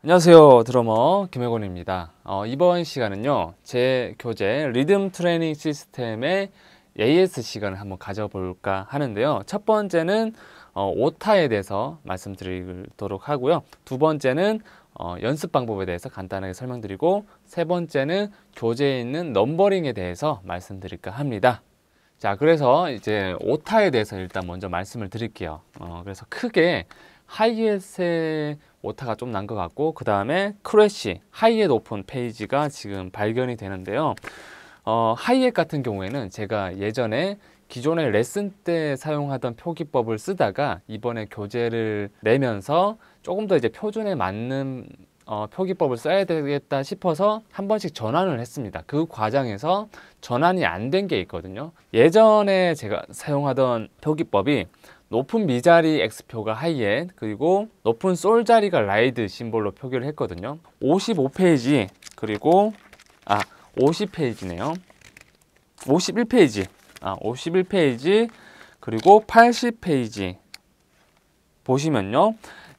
안녕하세요 드러머 김혜곤입니다 어, 이번 시간은요 제 교재 리듬 트레이닝 시스템의 AS 시간을 한번 가져볼까 하는데요 첫 번째는 어, 오타에 대해서 말씀드리도록 하고요 두 번째는 어, 연습 방법에 대해서 간단하게 설명드리고 세 번째는 교재에 있는 넘버링에 대해서 말씀드릴까 합니다 자 그래서 이제 오타에 대해서 일단 먼저 말씀을 드릴게요 어, 그래서 크게 하이햇의 오타가 좀 난 것 같고 그 다음에 크래쉬 하이햇 오픈 페이지가 지금 발견이 되는데요. 어, 하이햇 같은 경우에는 제가 예전에 기존의 레슨 때 사용하던 표기법을 쓰다가 이번에 교재를 내면서 조금 더 이제 표준에 맞는 어, 표기법을 써야 되겠다 싶어서 한 번씩 전환을 했습니다. 그 과정에서 전환이 안 된 게 있거든요. 예전에 제가 사용하던 표기법이 높은 미 자리 X표가 하이엔 그리고 높은 솔 자리가 라이드 심볼로 표기를 했거든요 55페이지 그리고 아 50페이지네요 51페이지 아 51페이지 그리고 80페이지 보시면요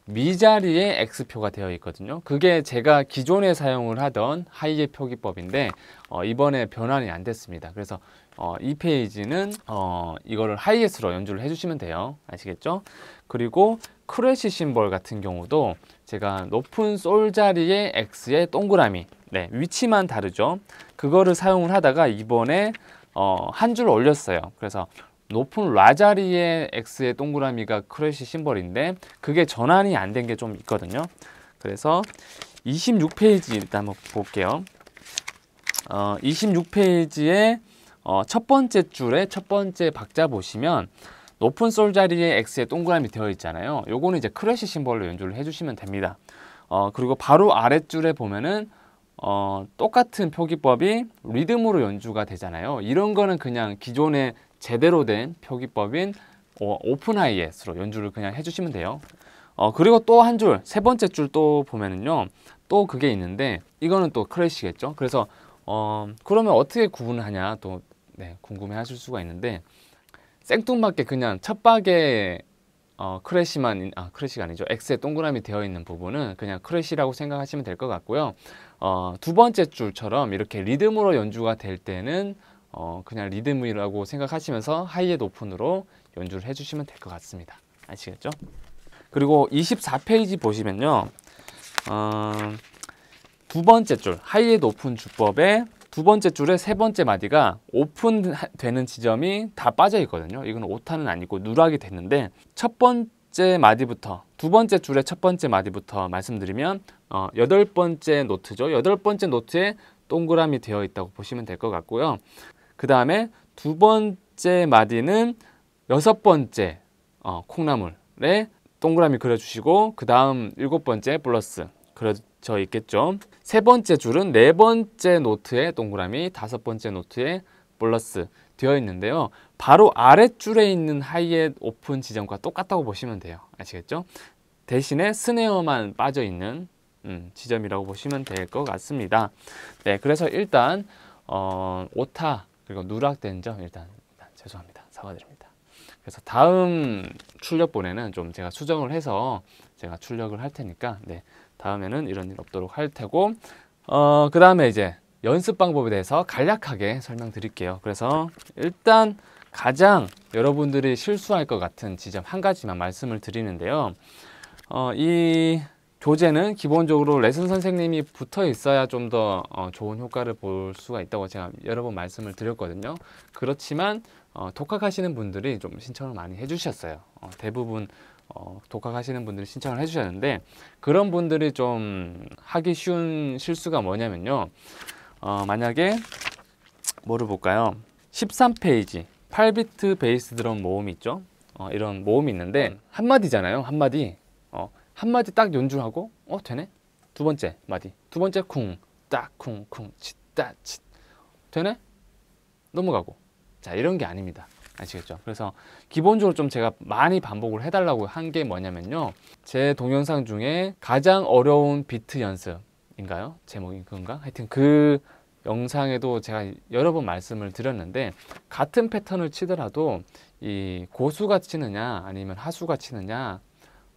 미자리에 X표가 되어 있거든요 그게 제가 기존에 사용을 하던 하이의 표기법인데 어, 이번에 변환이 안 됐습니다 그래서 어, 이 페이지는 어, 이거를 하이에스로 연주를 해주시면 돼요. 아시겠죠? 그리고 크래시 심벌 같은 경우도 제가 높은 솔 자리에 X의 동그라미 네, 위치만 다르죠. 그거를 사용을 하다가 이번에 어, 한 줄 올렸어요. 그래서 높은 라 자리에 X의 동그라미가 크래시 심벌인데 그게 전환이 안 된 게 좀 있거든요. 그래서 26페이지 일단 한번 볼게요. 어, 26페이지에 어, 첫 번째 줄에 첫 번째 박자 보시면 높은 솔 자리에 X에 동그라미 되어 있잖아요. 요거는 이제 크래쉬 심벌로 연주를 해주시면 됩니다. 어, 그리고 바로 아랫줄에 보면은 어, 똑같은 표기법이 리듬으로 연주가 되잖아요. 이런 거는 그냥 기존에 제대로 된 표기법인 어, 오픈 하이에스로 연주를 그냥 해주시면 돼요. 어, 그리고 또 한 줄, 세 번째 줄 또 보면은요. 또 그게 있는데 이거는 또크래쉬겠죠 그래서 어, 그러면 어떻게 구분하냐 또 네, 궁금해하실 수가 있는데 생뚱맞게 그냥 첫박에 어, 크래쉬만아 크래시가 아니죠 x에 동그라미 되어 있는 부분은 그냥 크래쉬라고 생각하시면 될 것 같고요 어, 두 번째 줄처럼 이렇게 리듬으로 연주가 될 때는 어, 그냥 리듬이라고 생각하시면서 하이에 높은으로 연주를 해주시면 될 것 같습니다 아시겠죠? 그리고 24페이지 보시면요 어, 두 번째 줄 하이에 높은 주법에 두 번째 줄의 세 번째 마디가 오픈되는 지점이 다 빠져 있거든요. 이건 오타는 아니고 누락이 됐는데 첫 번째 마디부터 두 번째 줄의 첫 번째 마디부터 말씀드리면 어, 여덟 번째 노트죠. 여덟 번째 노트에 동그라미 되어 있다고 보시면 될 것 같고요. 그 다음에 두 번째 마디는 여섯 번째 어, 콩나물에 동그라미 그려주시고 그 다음 일곱 번째 플러스 그려 져 있겠죠. 세 번째 줄은 네 번째 노트에 동그라미, 다섯 번째 노트에 플러스 되어 있는데요. 바로 아랫줄에 있는 하이햇 오픈 지점과 똑같다고 보시면 돼요. 아시겠죠? 대신에 스네어만 빠져 있는 음, 지점이라고 보시면 될 것 같습니다. 네, 그래서 일단 어, 오타 그리고 누락된 점 일단, 일단 죄송합니다. 사과드립니다. 그래서 다음 출력본에는 좀 제가 수정을 해서 제가 출력을 할 테니까 네, 다음에는 이런 일 없도록 할 테고 어, 그 다음에 이제 연습 방법에 대해서 간략하게 설명드릴게요. 그래서 일단 가장 여러분들이 실수할 것 같은 지점 한 가지만 말씀을 드리는데요. 어, 이 교재는 기본적으로 레슨 선생님이 붙어 있어야 좀더 어, 좋은 효과를 볼 수가 있다고 제가 여러 번 말씀을 드렸거든요. 그렇지만 어, 독학하시는 분들이 좀 신청을 많이 해주셨어요. 어, 대부분 어, 독학하시는 분들이 신청을 해주셨는데 그런 분들이 좀 하기 쉬운 실수가 뭐냐면요 어, 만약에 뭐를 볼까요 13페이지 8비트 베이스 드럼 모음이 있죠 어, 이런 모음이 있는데 한마디잖아요 한마디 어, 한마디 딱 연주하고 어 되네 두 번째 마디 두 번째 쿵 딱 쿵 쿵 치따 치 되네 넘어가고 자 이런 게 아닙니다 아시겠죠? 그래서 기본적으로 좀 제가 많이 반복을 해달라고 한 게 뭐냐면요. 제 동영상 중에 가장 어려운 비트 연습인가요? 제목이 그건가? 하여튼 그 영상에도 제가 여러 번 말씀을 드렸는데 같은 패턴을 치더라도 이 고수가 치느냐 아니면 하수가 치느냐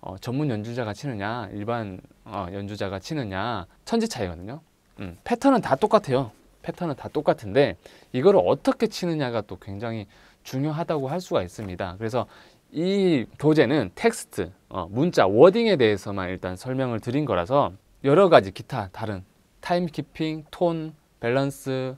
어, 전문 연주자가 치느냐 일반 어, 연주자가 치느냐 천지 차이거든요. 음, 패턴은 다 똑같아요. 패턴은 다 똑같은데 이걸 어떻게 치느냐가 또 굉장히 중요하다고 할 수가 있습니다. 그래서 이 교재는 텍스트, 어, 문자, 워딩에 대해서만 일단 설명을 드린 거라서 여러 가지 기타 다른 타임키핑, 톤, 밸런스,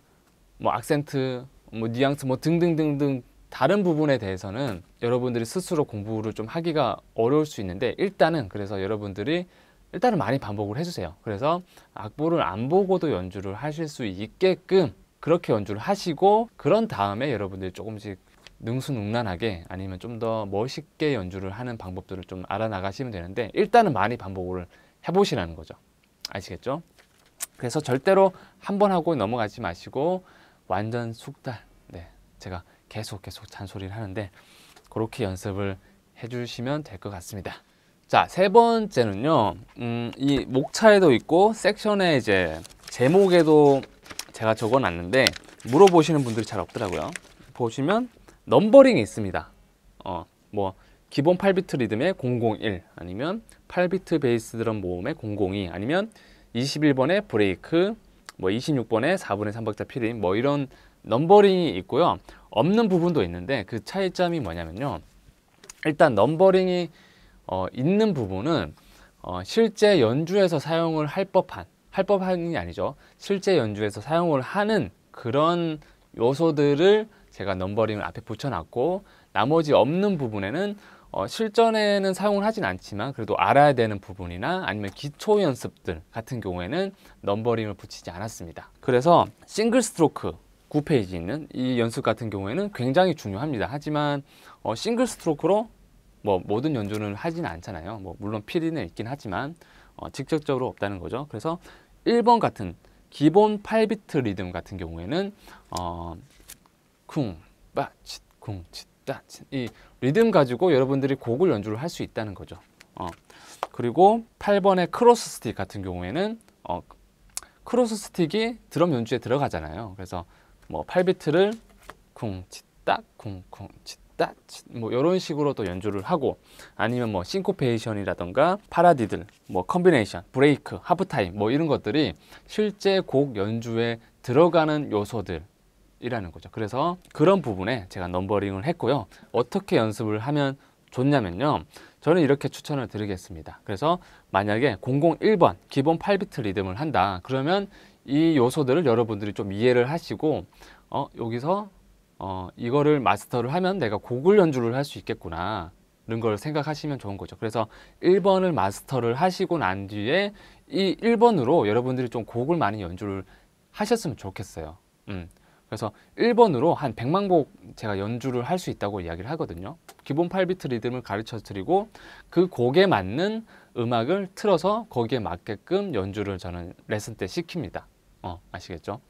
뭐 악센트, 뭐 뉘앙스 뭐 등등등등 다른 부분에 대해서는 여러분들이 스스로 공부를 좀 하기가 어려울 수 있는데 일단은 그래서 여러분들이 일단은 많이 반복을 해주세요. 그래서 악보를 안 보고도 연주를 하실 수 있게끔 그렇게 연주를 하시고 그런 다음에 여러분들이 조금씩 능수능란하게 아니면 좀 더 멋있게 연주를 하는 방법들을 좀 알아나가시면 되는데 일단은 많이 반복을 해보시라는 거죠. 아시겠죠? 그래서 절대로 한 번 하고 넘어가지 마시고 완전 숙달 네 제가 계속 계속 잔소리를 하는데 그렇게 연습을 해주시면 될 것 같습니다. 자, 세 번째는요. 음, 이 목차에도 있고 섹션에 이제 제목에도 제가 적어놨는데 물어보시는 분들이 잘 없더라고요. 보시면 넘버링이 있습니다. 어, 뭐 기본 8비트 리듬의 001 아니면 8비트 베이스 드럼 모음의 002 아니면 21번의 브레이크 뭐 26번의 4분의 3박자 피림 뭐 이런 넘버링이 있고요. 없는 부분도 있는데 그 차이점이 뭐냐면요. 일단 넘버링이 어, 있는 부분은 어, 실제 연주에서 사용을 할 법한 할 법한이 아니죠. 실제 연주에서 사용을 하는 그런 요소들을 제가 넘버링을 앞에 붙여놨고 나머지 없는 부분에는 어, 실전에는 사용을 하진 않지만 그래도 알아야 되는 부분이나 아니면 기초 연습들 같은 경우에는 넘버링을 붙이지 않았습니다. 그래서 싱글 스트로크 9페이지 있는 이 연습 같은 경우에는 굉장히 중요합니다. 하지만 어, 싱글 스트로크로 뭐 모든 연주는 하진 않잖아요. 뭐 물론 피리는 있긴 하지만 어, 직접적으로 없다는 거죠. 그래서 1번 같은 기본 8비트 리듬 같은 경우에는 어, 쿵, 빠칫, 쿵, 칫, 따칫 이 리듬 가지고 여러분들이 곡을 연주를 할 수 있다는 거죠. 어. 그리고 8번의 크로스 스틱 같은 경우에는 어, 크로스 스틱이 드럼 연주에 들어가잖아요. 그래서 뭐 8비트를 쿵, 칫, 따, 쿵, 쿵, 칫, 따, 칫, 뭐 이런 식으로 또 연주를 하고 아니면 뭐 싱코페이션이라던가 파라디들, 뭐 컨비네이션, 브레이크, 하프타임 뭐 이런 것들이 실제 곡 연주에 들어가는 요소들 이라는 거죠. 그래서 그런 부분에 제가 넘버링을 했고요. 어떻게 연습을 하면 좋냐면요. 저는 이렇게 추천을 드리겠습니다. 그래서 만약에 001번 기본 8비트 리듬을 한다. 그러면 이 요소들을 여러분들이 좀 이해를 하시고 어, 여기서 어, 이거를 마스터를 하면 내가 곡을 연주를 할 수 있겠구나. 이런 걸 생각하시면 좋은 거죠. 그래서 1번을 마스터를 하시고 난 뒤에 이 1번으로 여러분들이 좀 곡을 많이 연주를 하셨으면 좋겠어요. 음. 그래서 1번으로 한 100만 곡 제가 연주를 할 수 있다고 이야기를 하거든요. 기본 8비트 리듬을 가르쳐 드리고 그 곡에 맞는 음악을 틀어서 거기에 맞게끔 연주를 저는 레슨 때 시킵니다. 어, 아시겠죠?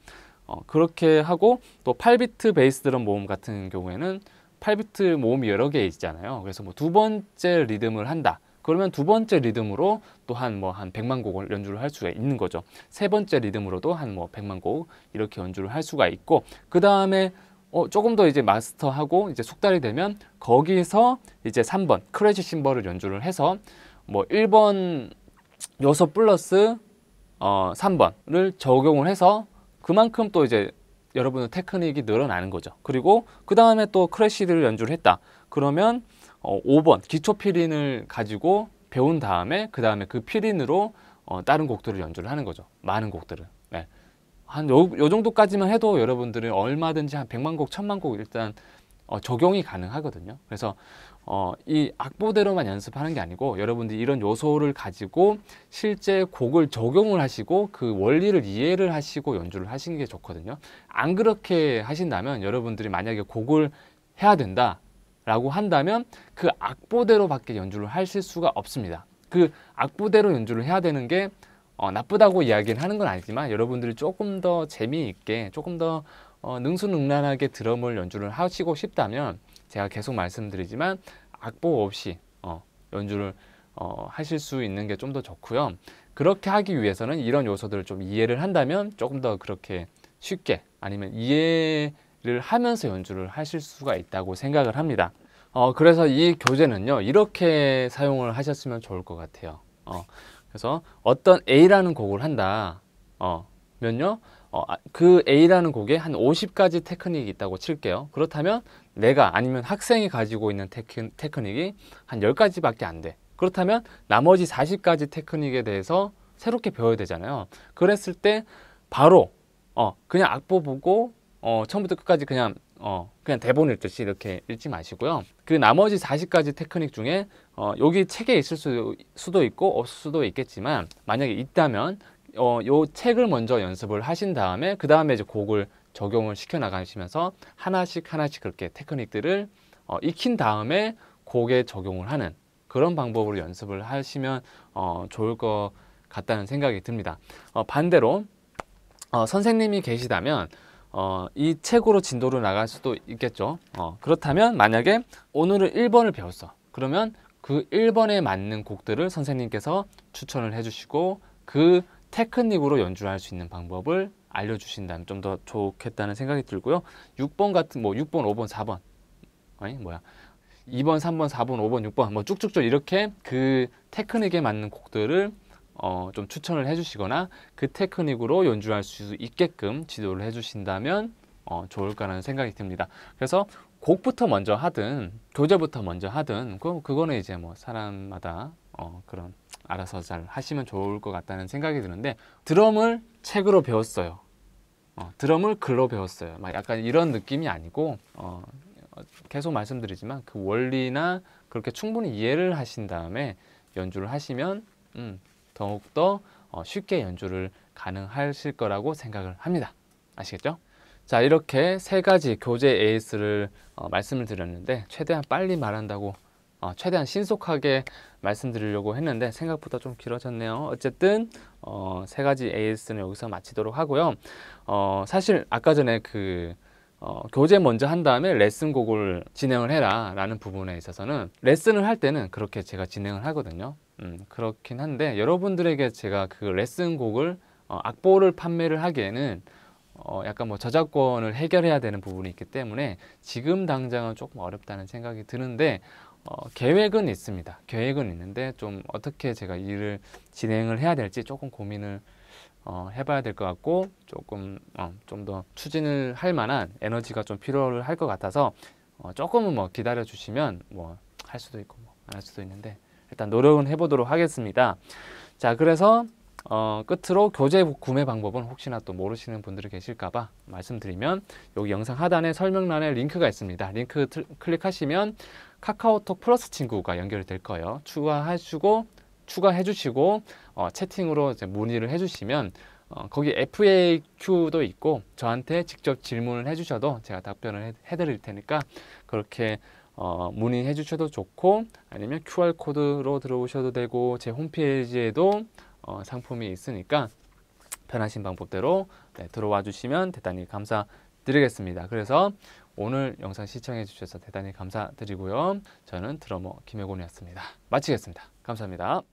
어, 그렇게 하고 또 8비트 베이스 드럼 모음 같은 경우에는 8비트 모음이 여러 개 있잖아요. 그래서 뭐 두 번째 리듬을 한다. 그러면 두 번째 리듬으로 또 한 뭐 한 100만 곡을 연주를 할 수가 있는 거죠. 세 번째 리듬으로도 한 뭐 100만 곡 이렇게 연주를 할 수가 있고 그 다음에 어, 조금 더 이제 마스터하고 이제 속달이 되면 거기서 이제 3번 크래쉬 심벌을 연주를 해서 뭐 1번 6 플러스 어, 3번을 적용을 해서 그만큼 또 이제 여러분의 테크닉이 늘어나는 거죠. 그리고 그 다음에 또 크래쉬를 연주를 했다. 그러면 어, 5번 기초 피린을 가지고 배운 다음에 그 다음에 그 피린으로 어, 다른 곡들을 연주를 하는 거죠. 많은 곡들을. 네. 한 요, 요 정도까지만 해도 여러분들은 얼마든지 한 100만 곡, 1000만 곡 일단 어, 적용이 가능하거든요. 그래서 어, 이 악보대로만 연습하는 게 아니고 여러분들이 이런 요소를 가지고 실제 곡을 적용을 하시고 그 원리를 이해를 하시고 연주를 하시는 게 좋거든요. 안 그렇게 하신다면 여러분들이 만약에 곡을 해야 된다 라고 한다면 그 악보대로 밖에 연주를 하실 수가 없습니다. 그 악보대로 연주를 해야 되는 게 어, 나쁘다고 이야기를 하는 건 아니지만 여러분들이 조금 더 재미있게 조금 더 어, 능수능란하게 드럼을 연주를 하시고 싶다면 제가 계속 말씀드리지만 악보 없이 어, 연주를 어, 하실 수 있는 게 좀 더 좋고요. 그렇게 하기 위해서는 이런 요소들을 좀 이해를 한다면 조금 더 그렇게 쉽게 아니면 이해 를 하면서 연주를 하실 수가 있다고 생각을 합니다. 어, 그래서 이 교재는요, 이렇게 사용을 하셨으면 좋을 것 같아요. 어, 그래서 어떤 A라는 곡을 한다. 어, 면요, 어, 아, 그 A라는 곡에 한 50가지 테크닉이 있다고 칠게요. 그렇다면 내가 아니면 학생이 가지고 있는 테크, 테크닉이 한 10가지밖에 안 돼. 그렇다면 나머지 40가지 테크닉에 대해서 새롭게 배워야 되잖아요. 그랬을 때 바로 어, 그냥 악보 보고 어, 처음부터 끝까지 그냥 어, 그냥 대본 읽듯이 이렇게 읽지 마시고요. 그 나머지 40가지 테크닉 중에 어, 여기 책에 있을 수, 수도 있고 없을 수도 있겠지만 만약에 있다면 어, 요 책을 먼저 연습을 하신 다음에 그 다음에 이제 곡을 적용을 시켜 나가시면서 하나씩 하나씩 그렇게 테크닉들을 어, 익힌 다음에 곡에 적용을 하는 그런 방법으로 연습을 하시면 어, 좋을 것 같다는 생각이 듭니다. 어, 반대로 어, 선생님이 계시다면 어, 이 책으로 진도를 나갈 수도 있겠죠. 어, 그렇다면 만약에 오늘은 1번을 배웠어. 그러면 그 1번에 맞는 곡들을 선생님께서 추천을 해주시고 그 테크닉으로 연주할 수 있는 방법을 알려주신다면 좀 더 좋겠다는 생각이 들고요. 6번 같은 뭐 6번, 5번, 4번 아니 뭐야 2번, 3번, 4번, 5번, 6번 뭐 쭉쭉쭉 이렇게 그 테크닉에 맞는 곡들을 어, 좀 추천을 해주시거나 그 테크닉으로 연주할 수 있게끔 지도를 해주신다면 어, 좋을까라는 생각이 듭니다. 그래서 곡부터 먼저 하든 교재부터 먼저 하든 그, 그거는 이제 뭐 사람마다 어, 그런 알아서 잘 하시면 좋을 것 같다는 생각이 드는데 드럼을 책으로 배웠어요. 어, 드럼을 글로 배웠어요. 막 약간 이런 느낌이 아니고 어, 계속 말씀드리지만 그 원리나 그렇게 충분히 이해를 하신 다음에 연주를 하시면 음, 더욱더 어, 쉽게 연주를 가능하실 거라고 생각을 합니다. 아시겠죠? 자 이렇게 세 가지 교재 AS를 어, 말씀을 드렸는데 최대한 빨리 말한다고 어, 최대한 신속하게 말씀드리려고 했는데 생각보다 좀 길어졌네요. 어쨌든 어, 세 가지 AS는 여기서 마치도록 하고요. 어, 사실 아까 전에 그 어, 교재 먼저 한 다음에 레슨곡을 진행을 해라 라는 부분에 있어서는 레슨을 할 때는 그렇게 제가 진행을 하거든요. 음, 그렇긴 한데 여러분들에게 제가 그 레슨곡을 어, 악보를 판매를 하기에는 어, 약간 뭐 저작권을 해결해야 되는 부분이 있기 때문에 지금 당장은 조금 어렵다는 생각이 드는데 어, 계획은 있습니다. 계획은 있는데 좀 어떻게 제가 일을 진행을 해야 될지 조금 고민을 어, 해봐야 될 것 같고 조금 어, 좀더 추진을 할 만한 에너지가 좀 필요할 것 같아서 어, 조금은 뭐 기다려 주시면 뭐 할 수도 있고 뭐안 할 수도 있는데 일단 노력은 해보도록 하겠습니다. 자, 그래서 어, 끝으로 교재 구매 방법은 혹시나 또 모르시는 분들이 계실까봐 말씀드리면 여기 영상 하단에 설명란에 링크가 있습니다. 링크 틀, 클릭하시면 카카오톡 플러스 친구가 연결될 거예요. 추가하시고 추가해 주시고 어, 채팅으로 이제 문의를 해 주시면 어, 거기 FAQ도 있고 저한테 직접 질문을 해 주셔도 제가 답변을 해드릴 테니까 그렇게 어, 문의해 주셔도 좋고 아니면 QR코드로 들어오셔도 되고 제 홈페이지에도 어, 상품이 있으니까 편하신 방법대로 네, 들어와 주시면 대단히 감사드리겠습니다. 그래서 오늘 영상 시청해 주셔서 대단히 감사드리고요. 저는 드러머 김혜곤이었습니다. 마치겠습니다. 감사합니다.